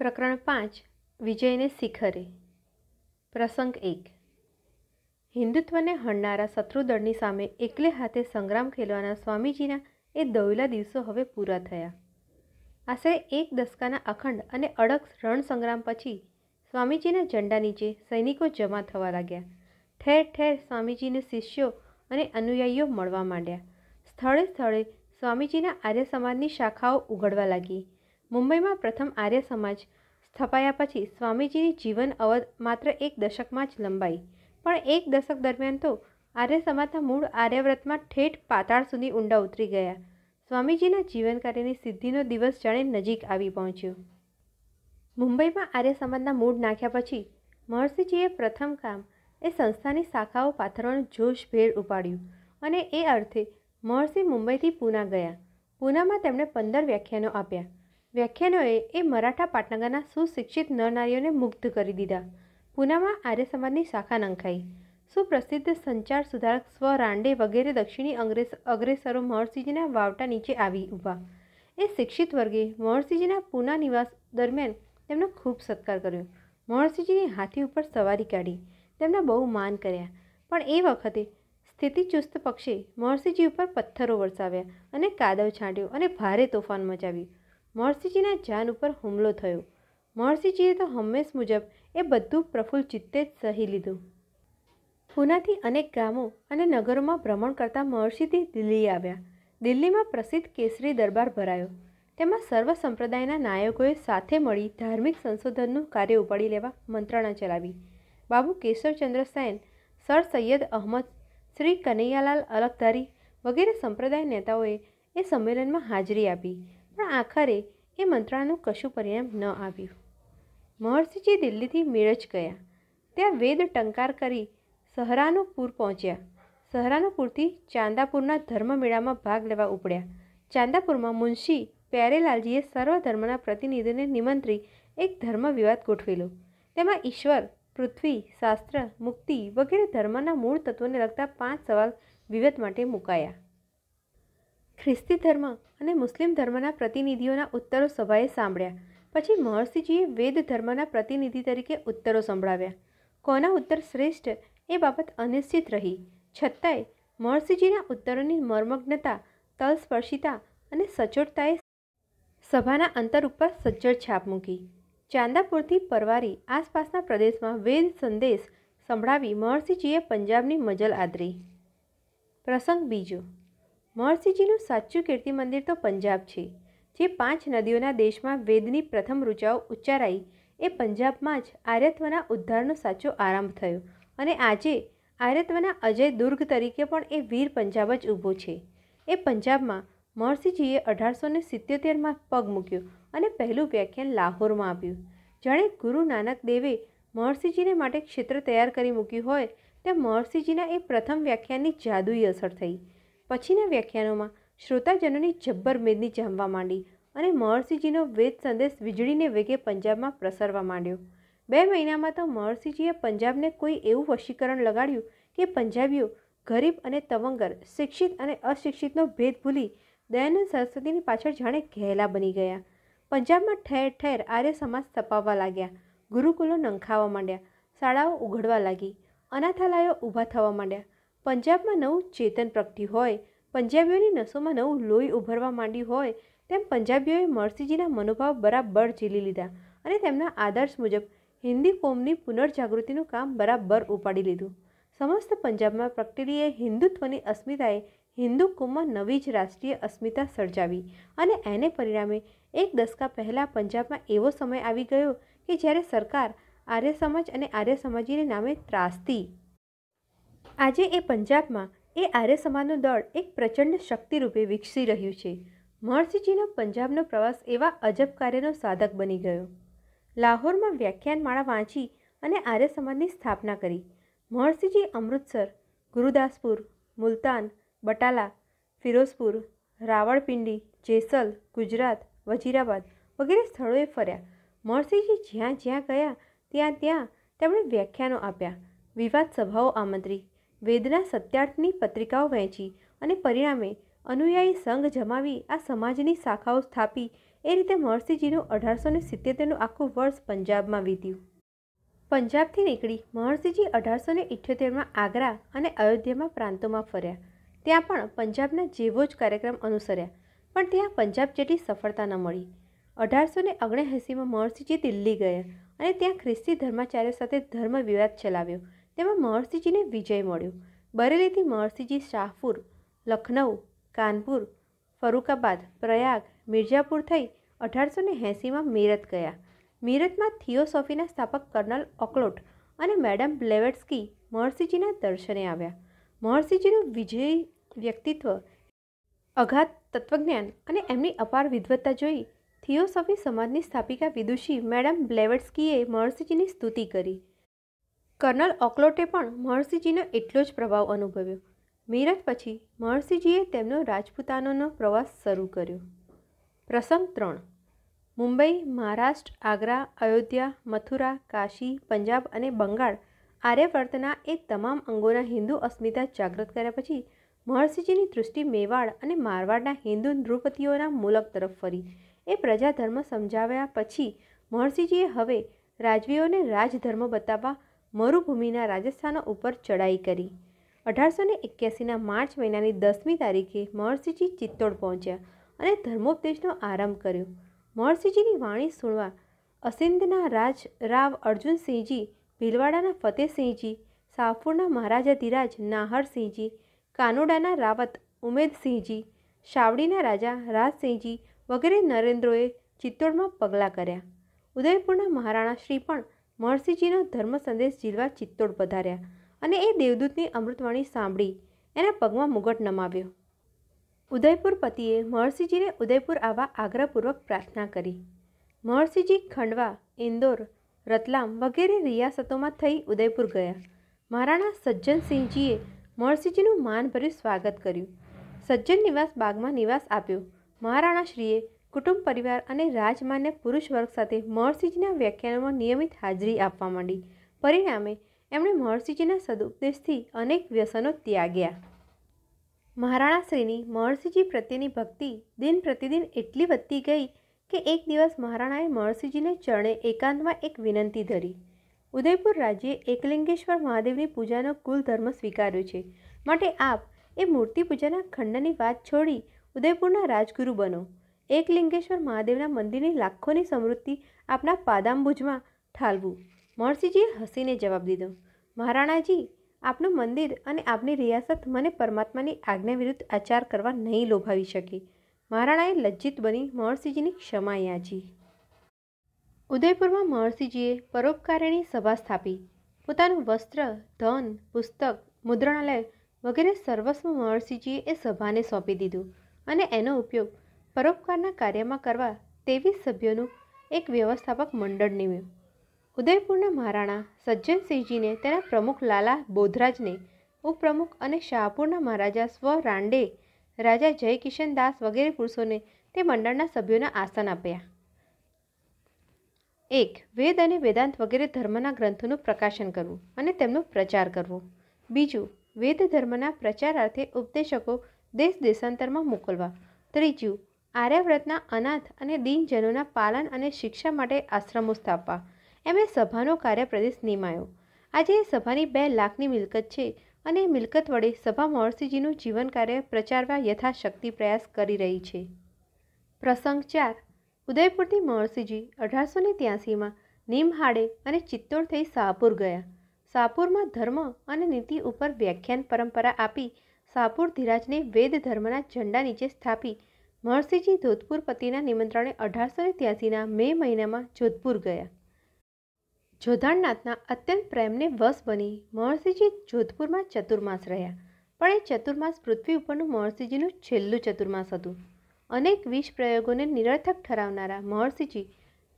પ્રકરણ પાંચ વિજયને શિખરે પ્રસંગ એક હિન્દુત્વને હણનારા શત્રુદળની સામે એકલે હાથે સંગ્રામ ખેલવાના સ્વામીજીના એ દોયલા દિવસો હવે પૂરા થયા આશરે એક દસકાના અખંડ અને અડગ રણસંગ્રામ પછી સ્વામીજીના ઝંડા નીચે સૈનિકો જમા થવા લાગ્યા ઠેર ઠેર સ્વામીજીને શિષ્યો અને અનુયાયીઓ મળવા માંડ્યા સ્થળે સ્થળે સ્વામીજીના આર્ય સમાજની શાખાઓ ઉઘડવા લાગી મુંબઈમાં પ્રથમ આર્ય સમાજ સ્થપાયા પછી સ્વામીજીની જીવન અવધ માત્ર એક દશકમાં જ લંબાઈ પણ એક દશક દરમિયાન તો આર્ય સમાજના મૂળ આર્યવ્રતમાં ઠેઠ પાતાળ સુધી ઊંડા ઉતરી ગયા સ્વામીજીના જીવન કાર્યની સિદ્ધિનો દિવસ જાણે નજીક આવી પહોંચ્યો મુંબઈમાં આર્ય સમાજના મૂળ નાખ્યા પછી મહર્ષિજીએ પ્રથમ કામ એ સંસ્થાની શાખાઓ પાથરવાનું જોશભેર ઉપાડ્યું અને એ અર્થે મહર્ષિ મુંબઈથી પૂના ગયા પૂનામાં તેમણે પંદર વ્યાખ્યાનો આપ્યા વ્યાખ્યાનોએ એ મરાઠા પાટનગરના સુશિક્ષિત નરનારીઓને મુગ્ધ કરી દીધા પૂનામાં આર્ય સમાજની શાખા નંખાઈ સુપ્રસિદ્ધ સંચાર સુધારક સ્વ રાંડે વગેરે દક્ષિણી અંગ્રેસ અગ્રેસરો મહર્ષિજીના વાવટા નીચે આવી ઊભા એ શિક્ષિત વર્ગે મહર્ષિજીના પૂના નિવાસ દરમિયાન તેમનો ખૂબ સત્કાર કર્યો મહર્ષિજીની હાથી ઉપર સવારી કાઢી તેમના બહુ માન કર્યા પણ એ વખતે સ્થિતિચુસ્ત પક્ષે મહર્ષિજી ઉપર પથ્થરો વરસાવ્યા અને કાદવ છાંટ્યો અને ભારે તોફાન મચાવ્યું મહર્ષિજીના જાન ઉપર હુમલો થયો મહર્ષિજીએ તો હંમેશ મુજબ એ બધું પ્રફુલ્લ ચિત્તે જ સહી લીધું પૂનાથી અનેક ગામો અને નગરોમાં ભ્રમણ કરતા મહર્ષિથી દિલ્હી આવ્યા દિલ્હીમાં પ્રસિદ્ધ કેસરી દરબાર ભરાયો તેમાં સર્વ સંપ્રદાયના નાયકોએ સાથે મળી ધાર્મિક સંશોધનનું કાર્ય ઉપાડી લેવા મંત્રણા ચલાવી બાબુ કેશવચંદ્ર સેન સર સૈયદ અહમદ શ્રી કનૈયાલાલ અલગધારી વગેરે સંપ્રદાય નેતાઓએ એ સંમેલનમાં હાજરી આપી પણ આખરે એ મંત્રાનું કશું પરિણામ ન આવ્યું મહર્ષિજી દિલ્હીથી મિરજ ગયા ત્યાં વેદ ટંકાર કરી સહરાનુપુર પહોંચ્યા સહરાનુપુરથી ચાંદાપુરના ધર્મ મેળામાં ભાગ લેવા ઉપડ્યા ચાંદાપુરમાં મુનશી પ્યારેલાલજીએ ધર્મના પ્રતિનિધિને નિમંત્રી એક ધર્મ વિવાદ ગોઠવેલો તેમાં ઈશ્વર પૃથ્વી શાસ્ત્ર મુક્તિ વગેરે ધર્મના મૂળ તત્વોને લગતા પાંચ સવાલ વિવાદ માટે મુકાયા ખ્રિસ્તી ધર્મ અને મુસ્લિમ ધર્મના પ્રતિનિધિઓના ઉત્તરો સભાએ સાંભળ્યા પછી મહર્ષિજીએ વેદ ધર્મના પ્રતિનિધિ તરીકે ઉત્તરો સંભળાવ્યા કોના ઉત્તર શ્રેષ્ઠ એ બાબત અનિશ્ચિત રહી છતાંય મહર્ષિજીના ઉત્તરોની મર્મગ્નતા તલસ્પર્શિતા અને સચોટતાએ સભાના અંતર ઉપર સજ્જડ છાપ મૂકી ચાંદાપુરથી પરવારી આસપાસના પ્રદેશમાં વેદ સંદેશ સંભળાવી મહર્ષિજીએ પંજાબની મજલ આદરી પ્રસંગ બીજો મહર્ષિજીનું સાચું કીર્તિ મંદિર તો પંજાબ છે જે પાંચ નદીઓના દેશમાં વેદની પ્રથમ રૂચાઓ ઉચ્ચારાઈ એ પંજાબમાં જ આર્યત્વના ઉદ્ધારનો સાચો આરંભ થયો અને આજે આર્યત્વના અજય દુર્ગ તરીકે પણ એ વીર પંજાબ જ ઊભો છે એ પંજાબમાં મહર્ષિજીએ અઢારસો ને સિત્યોતેરમાં પગ મૂક્યો અને પહેલું વ્યાખ્યાન લાહોરમાં આપ્યું જાણે ગુરુ નાનક દેવે મહર્ષિજીને માટે ક્ષેત્ર તૈયાર કરી મૂક્યું હોય તે મહર્ષિજીના એ પ્રથમ વ્યાખ્યાનની જાદુઈ અસર થઈ પછીના વ્યાખ્યાનોમાં શ્રોતાજનોની જબ્બર મેદની જામવા માંડી અને મહર્ષિજીનો વેદ સંદેશ વીજળીને વેગે પંજાબમાં પ્રસરવા માંડ્યો બે મહિનામાં તો મહર્ષિજીએ પંજાબને કોઈ એવું વશીકરણ લગાડ્યું કે પંજાબીઓ ગરીબ અને તવંગર શિક્ષિત અને અશિક્ષિતનો ભેદ ભૂલી દયાનંદ સરસ્વતીની પાછળ જાણે ઘેલા બની ગયા પંજાબમાં ઠેર ઠેર આર્ય સમાજ સ્થપાવવા લાગ્યા ગુરુકુલો નંખાવા માંડ્યા શાળાઓ ઉઘડવા લાગી અનાથાલયો ઊભા થવા માંડ્યા પંજાબમાં નવું ચેતન પ્રગટ્યું હોય પંજાબીઓની નસોમાં નવું લોહી ઉભરવા માંડ્યું હોય તેમ પંજાબીઓએ મરસીજીના મનોભાવ બરાબર ઝીલી લીધા અને તેમના આદર્શ મુજબ હિન્દી કોમની પુનર્જાગૃતિનું કામ બરાબર ઉપાડી લીધું સમસ્ત પંજાબમાં પ્રગટેલીએ હિન્દુત્વની અસ્મિતાએ હિન્દુ કોમમાં નવી જ રાષ્ટ્રીય અસ્મિતા સર્જાવી અને એને પરિણામે એક દશકા પહેલાં પંજાબમાં એવો સમય આવી ગયો કે જ્યારે સરકાર આર્ય સમાજ અને આર્ય સમાજીને નામે ત્રાસતી આજે એ પંજાબમાં એ આર્ય સમાજનું દળ એક પ્રચંડ શક્તિરૂપે વિકસી રહ્યું છે મહર્ષિજીનો પંજાબનો પ્રવાસ એવા અજબ કાર્યનો સાધક બની ગયો લાહોરમાં વ્યાખ્યાનમાળા વાંચી અને આર્ય સમાજની સ્થાપના કરી મહર્ષિજી અમૃતસર ગુરુદાસપુર મુલતાન બટાલા ફિરોઝપુર રાવળપિંડી જેસલ ગુજરાત વજીરાબાદ વગેરે સ્થળોએ ફર્યા મહર્ષિજી જ્યાં જ્યાં ગયા ત્યાં ત્યાં તેમણે વ્યાખ્યાનો આપ્યા વિવાદ સભાઓ આમંત્રી વેદના સત્યાર્થની પત્રિકાઓ વહેંચી અને પરિણામે અનુયાયી સંઘ જમાવી આ સમાજની શાખાઓ સ્થાપી એ રીતે મહર્ષિજીનું અઢારસો ને સિત્તેરનું આખું વર્ષ પંજાબમાં વીત્યું પંજાબથી નીકળી મહર્ષિજી અઢારસો ને ઇઠ્યોતેરમાં આગ્રા અને અયોધ્યામાં પ્રાંતોમાં ફર્યા ત્યાં પણ પંજાબના જેવો જ કાર્યક્રમ અનુસર્યા પણ ત્યાં પંજાબ જેટલી સફળતા ન મળી અઢારસો ને ઓગણએંસીમાં મહર્ષિજી દિલ્હી ગયા અને ત્યાં ખ્રિસ્તી ધર્માચાર્ય સાથે ધર્મ વિવાદ ચલાવ્યો તેમાં મહર્ષિજીને વિજય મળ્યો બરેલીથી મહર્ષિજી શાહપુર લખનૌ કાનપુર ફરુકાબાદ પ્રયાગ મિર્જાપુર થઈ અઢારસો ને એંસીમાં મેરત ગયા મીરતમાં થિયોસોફીના સ્થાપક કર્નલ ઓકલોટ અને મેડમ બ્લેવેટ્સકી મહર્ષિજીના દર્શને આવ્યા મહર્ષિજીનું વિજય વ્યક્તિત્વ અઘાત તત્વજ્ઞાન અને એમની અપાર વિદવત્તા જોઈ થિયોસોફી સમાજની સ્થાપિકા વિદુષી મેડમ બ્લેવેટ્સકીએ મહર્ષિજીની સ્તુતિ કરી કર્નલ ઓકલોટે પણ મહર્ષિજીનો એટલો જ પ્રભાવ અનુભવ્યો મીરઠ પછી મહર્ષિજીએ તેમનો રાજપૂતાનોનો પ્રવાસ શરૂ કર્યો પ્રસંગ ત્રણ મુંબઈ મહારાષ્ટ્ર આગ્રા અયોધ્યા મથુરા કાશી પંજાબ અને બંગાળ આર્યવર્તના એ તમામ અંગોના હિન્દુ અસ્મિતા જાગૃત કર્યા પછી મહર્ષિજીની દૃષ્ટિ મેવાડ અને મારવાડના હિન્દુ નૃપતિઓના મૂલક તરફ ફરી એ પ્રજાધર્મ સમજાવ્યા પછી મહર્ષિજીએ હવે રાજવીઓને રાજધર્મ બતાવવા મરુભૂમિના રાજસ્થાન ઉપર ચડાઈ કરી અઢારસો ને એક્યાસીના માર્ચ મહિનાની દસમી તારીખે મહર્ષિજી ચિત્તોડ પહોંચ્યા અને ધર્મોપદેશનો આરંભ કર્યો મહર્ષિજીની વાણી સુણવા અસિંધના રાજ રાવ અર્જુનસિંહજી ભીલવાડાના ફતેહસિંહજી સાફુરના મહારાજાધિરાજ નાહરસિંહજી કાનોડાના રાવત ઉમેદસિંહજી શાવડીના રાજા રાજસિંહજી વગેરે નરેન્દ્રોએ ચિત્તોડમાં પગલાં કર્યા ઉદયપુરના મહારાણા શ્રી પણ મહર્ષિજીનો ધર્મ સંદેશ જીલવા ચિત્તોડ પધાર્યા અને એ દેવદૂતની અમૃતવાણી સાંભળી એના પગમાં મુગટ નમાવ્યો ઉદયપુર પતિએ મહર્ષિજીને ઉદયપુર આવવા આગ્રહપૂર્વક પ્રાર્થના કરી મહર્ષિજી ખંડવા ઇન્દોર રતલામ વગેરે રિયાસતોમાં થઈ ઉદયપુર ગયા મહારાણા સજ્જનસિંહજીએ મહર્ષિજીનું માનભર્યું સ્વાગત કર્યું સજ્જન નિવાસ બાગમાં નિવાસ આપ્યો મહારાણાશ્રીએ કુટુંબ પરિવાર અને રાજમાન્ય પુરુષ વર્ગ સાથે મહર્ષિજીના વ્યાખ્યાનોમાં નિયમિત હાજરી આપવા માંડી પરિણામે એમણે મહર્ષિજીના સદુપદેશથી અનેક વ્યસનો ત્યાગ્યા મહારાણાશ્રીની મહર્ષિજી પ્રત્યેની ભક્તિ દિન પ્રતિદિન એટલી વધતી ગઈ કે એક દિવસ મહારાણાએ મહર્ષિજીને ચરણે એકાંતમાં એક વિનંતી ધરી ઉદયપુર રાજ્યે એકલિંગેશ્વર મહાદેવની પૂજાનો કુલ ધર્મ સ્વીકાર્યો છે માટે આપ એ મૂર્તિ પૂજાના ખંડનની વાત છોડી ઉદયપુરના રાજગુરુ બનો એકલિંગેશ્વર મહાદેવના મંદિરની લાખોની સમૃદ્ધિ આપના પાદાંબુજમાં ઠાલવું મહર્ષિજીએ હસીને જવાબ દીધો મહારાણાજી આપનું મંદિર અને આપની રિયાસત મને પરમાત્માની આજ્ઞા વિરુદ્ધ આચાર કરવા નહીં લોભાવી શકી મહારાણાએ લજ્જિત બની મહર્ષિજીની ક્ષમા યાચી ઉદયપુરમાં મહર્ષિજીએ પરોપકારીણી સભા સ્થાપી પોતાનું વસ્ત્ર ધન પુસ્તક મુદ્રણાલય વગેરે સર્વસ્વ મહર્ષિજીએ એ સભાને સોંપી દીધું અને એનો ઉપયોગ પરોપકારના કાર્યમાં કરવા ત્રેવીસ સભ્યોનું એક વ્યવસ્થાપક મંડળ નિમ્યું ઉદયપુરના મહારાણા સજ્જનસિંહજીને તેના પ્રમુખ લાલા બોધરાજને ઉપપ્રમુખ અને શાહપુરના મહારાજા સ્વ રાંડે રાજા જયકિશન દાસ વગેરે પુરુષોને તે મંડળના સભ્યોના આસન આપ્યા એક વેદ અને વેદાંત વગેરે ધર્મના ગ્રંથોનું પ્રકાશન કરવું અને તેમનો પ્રચાર કરવો બીજું વેદ ધર્મના પ્રચારાર્થે ઉપદેશકો દેશ દેશાંતરમાં મોકલવા ત્રીજું આર્યવ્રતના અનાથ અને દિનજનોના પાલન અને શિક્ષા માટે આશ્રમો સ્થાપવા એમણે સભાનો કાર્યપ્રદેશ નિમાયો આજે એ સભાની બે લાખની મિલકત છે અને મિલકત વડે સભા મહર્ષિજીનું જીવન કાર્ય પ્રચારવા યથાશક્તિ પ્રયાસ કરી રહી છે પ્રસંગ ચાર ઉદયપુરથી મહર્ષિજી અઢારસો ને ત્યાસીમાં નિમહાડે અને ચિત્તોડ થઈ શાહપુર ગયા શાહપુરમાં ધર્મ અને નીતિ ઉપર વ્યાખ્યાન પરંપરા આપી શાહપુર ધીરાજને વેદ ધર્મના ઝંડા નીચે સ્થાપી મહર્ષિજી જોધપુર પતિના નિમંત્રણે અઢારસો ને ત્યાસીના મે મહિનામાં જોધપુર ગયા જોધાણનાથના અત્યંત પ્રેમને વશ બની મહર્ષિજી જોધપુરમાં ચતુર્માસ રહ્યા પણ એ ચતુર્માસ પૃથ્વી ઉપરનું મહર્ષિજીનું છેલ્લું ચતુર્માસ હતું અનેક વિષ પ્રયોગોને નિરર્થક ઠરાવનારા મહર્ષિજી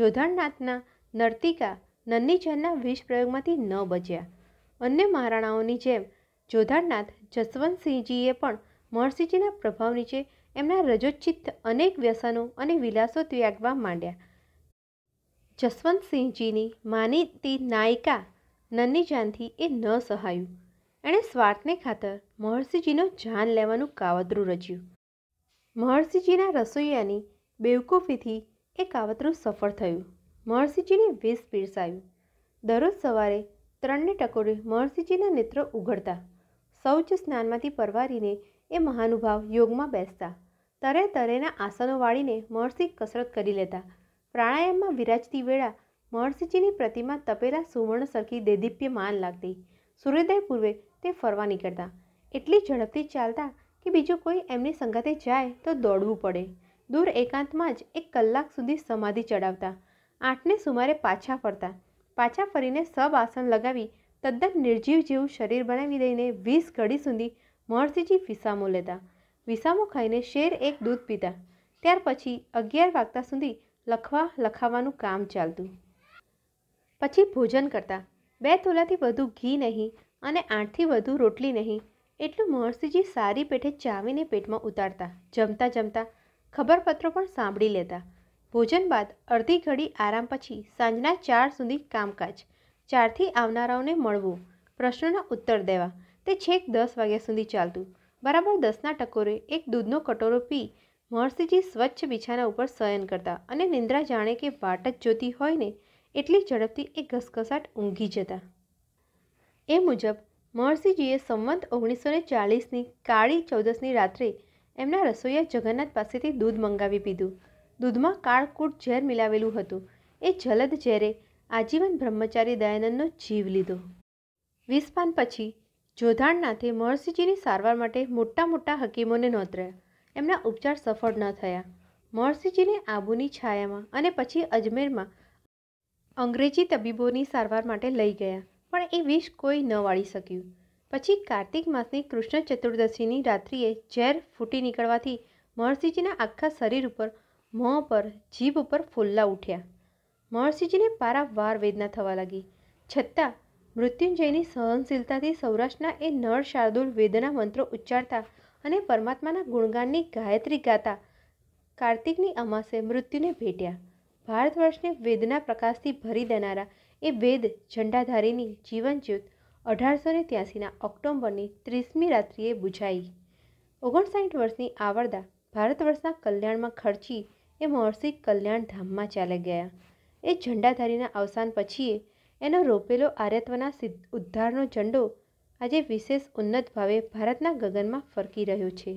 જોધાણનાથના નર્તિકા નન્નીજનના વિષ પ્રયોગમાંથી ન બચ્યા અન્ય મહારાણાઓની જેમ જોધાણનાથ જસવંતસિંહજીએ પણ મહર્ષિજીના પ્રભાવ નીચે એમના રજોચિત અનેક વ્યસનો અને વિલાસો ત્યાગવા માંડ્યા જસવંતસિંહજીની માનીતી નાયિકા નન્ની જાનથી એ ન સહાયું એણે સ્વાર્થને ખાતર મહર્ષિજીનો જાન લેવાનું કાવતરું રચ્યું મહર્ષિજીના રસોઈયાની બેવકૂફીથી એ કાવતરું સફળ થયું મહર્ષિજીને વિષ પીરસાયું દરરોજ સવારે ત્રણને ટકોરે મહર્ષિજીના નેત્ર ઉઘડતા શૌચ સ્નાનમાંથી પરવારીને એ મહાનુભાવ યોગમાં બેસતા તરે તરેના આસનો વાળીને મહર્ષિ કસરત કરી લેતા પ્રાણાયામમાં વિરાજતી વેળા મહર્ષિજીની પ્રતિમા તપેલા સુવર્ણ સરખી દેદીપ્ય માન લાગતી સૂર્યોદય પૂર્વે તે ફરવા નીકળતા એટલી ઝડપથી ચાલતા કે બીજો કોઈ એમની સંગાતે જાય તો દોડવું પડે દૂર એકાંતમાં જ એક કલાક સુધી સમાધિ ચડાવતા આઠને સુમારે પાછા ફરતા પાછા ફરીને સબ આસન લગાવી તદ્દન નિર્જીવ જેવું શરીર બનાવી દઈને વીસ ઘડી સુધી મહર્ષિજી ફિસામો લેતા વિસામો ખાઈને શેર એક દૂધ પીધા ત્યાર પછી અગિયાર વાગતા સુધી લખવા લખાવાનું કામ ચાલતું પછી ભોજન કરતા બે તોલાથી વધુ ઘી નહીં અને આઠથી વધુ રોટલી નહીં એટલું મહર્ષિજી સારી પેઠે ચાવીને પેટમાં ઉતારતા જમતા જમતા ખબરપત્રો પણ સાંભળી લેતા ભોજન બાદ અડધી ઘડી આરામ પછી સાંજના ચાર સુધી કામકાજ ચારથી આવનારાઓને મળવું પ્રશ્નોના ઉત્તર દેવા તે છેક દસ વાગ્યા સુધી ચાલતું બરાબર દસના ટકોરે એક દૂધનો કટોરો પી મહર્ષિજી સ્વચ્છ બિછાના ઉપર શયન કરતા અને નિંદ્રા જાણે કે વાટ જ જોતી હોય ને એટલી ઝડપથી એ ઘસઘસાટ ઊંઘી જતા એ મુજબ મહર્ષિજીએ સંવંત ઓગણીસો ને ચાલીસની કાળી ચૌદસની રાત્રે એમના રસોઈયા જગન્નાથ પાસેથી દૂધ મંગાવી પીધું દૂધમાં કાળકૂટ ઝેર મિલાવેલું હતું એ જલદ ઝેરે આજીવન બ્રહ્મચારી દયાનંદનો જીવ લીધો વિસ્પાન પછી જોધાણનાથે મહર્ષિજીની સારવાર માટે મોટા મોટા હકીમોને નોતર્યા એમના ઉપચાર સફળ ન થયા મહર્ષિજીને આબુની છાયામાં અને પછી અજમેરમાં અંગ્રેજી તબીબોની સારવાર માટે લઈ ગયા પણ એ વિષ કોઈ ન વાળી શક્યું પછી કાર્તિક માસની કૃષ્ણ ચતુર્દશીની રાત્રિએ ઝેર ફૂટી નીકળવાથી મહર્ષિજીના આખા શરીર ઉપર મોં પર જીભ ઉપર ફુલ્લા ઉઠ્યા મહર્ષિજીને વાર વેદના થવા લાગી છતાં મૃત્યુંજયની સહનશીલતાથી સૌરાષ્ટ્રના એ નળ શાર્દુલ વેદના મંત્રો ઉચ્ચારતા અને પરમાત્માના ગુણગાનની ગાયત્રી ગાતા કાર્તિકની અમાસે મૃત્યુને ભેટ્યા ભારત વર્ષને વેદના પ્રકાશથી ભરી દેનારા એ વેદ ઝંડાધારીની જીવનજ્યોત અઢારસો ને ત્યાસીના ઓક્ટોબરની ત્રીસમી રાત્રિએ બુઝાઈ ઓગણસાઠ વર્ષની આવરદા ભારત વર્ષના કલ્યાણમાં ખર્ચી એ મહર્ષિ કલ્યાણ ધામમાં ચાલે ગયા એ ઝંડાધારીના અવસાન પછીએ એનો રોપેલો આર્યત્વના ઉદ્ધારનો ઝંડો આજે વિશેષ ઉન્નત ભાવે ભારતના ગગનમાં ફરકી રહ્યો છે